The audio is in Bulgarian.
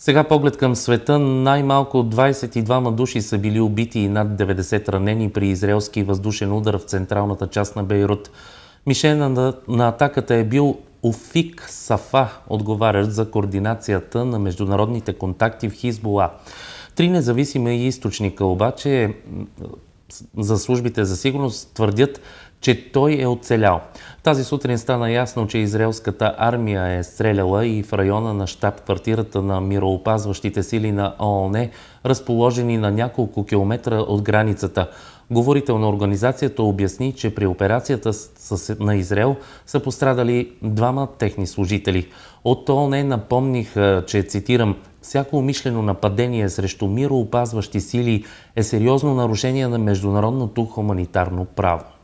Сега поглед към света. Най-малко 22 души са били убити и над 90 ранени при израелски въздушен удар в централната част на Бейрут. Мишена на, на атаката е бил Офик Сафа, отговарящ за координацията на международните контакти в Хизбола. Три независими източника обаче за службите за сигурност твърдят, че той е оцелял. Тази сутрин стана ясно, че израелската армия е стреляла и в района на щаб-квартирата на мироопазващите сили на ООН, разположени на няколко километра от границата. Говорител на организацията обясни, че при операцията на Израел са пострадали двама техни служители. От ООН напомних, че цитирам – Всяко умишлено нападение срещу мироопазващи сили е сериозно нарушение на международното хуманитарно право.